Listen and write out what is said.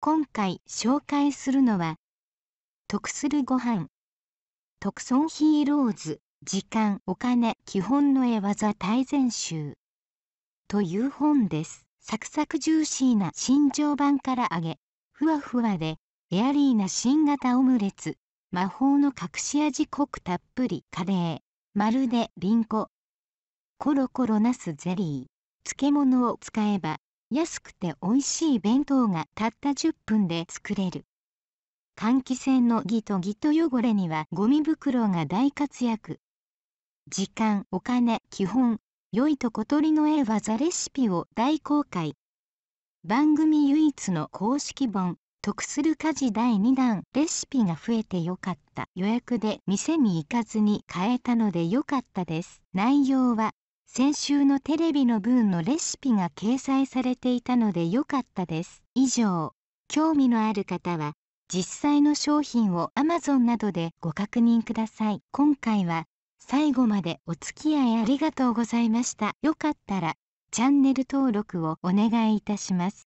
今回紹介するのは得するご飯特損ヒーローズ時間お金基本の絵技大全集という本ですサクサクジューシーな新常版から揚げふわふわでエアリーな新型オムレツ魔法の隠し味濃くたっぷりカレーまるでリンゴコロコロなすゼリー漬物を使えば安くて美味しい弁当がたった10分で作れる換気扇のギトギト汚れにはゴミ袋が大活躍時間お金基本良いと小鳥の絵技レシピを大公開番組唯一の公式本得する家事第2弾レシピが増えてよかった予約で店に行かずに買えたのでよかったです内容は先週のテレビの分のレシピが掲載されていたので良かったです。以上、興味のある方は実際の商品を Amazon などでご確認ください。今回は最後までお付き合いありがとうございました。よかったらチャンネル登録をお願いいたします。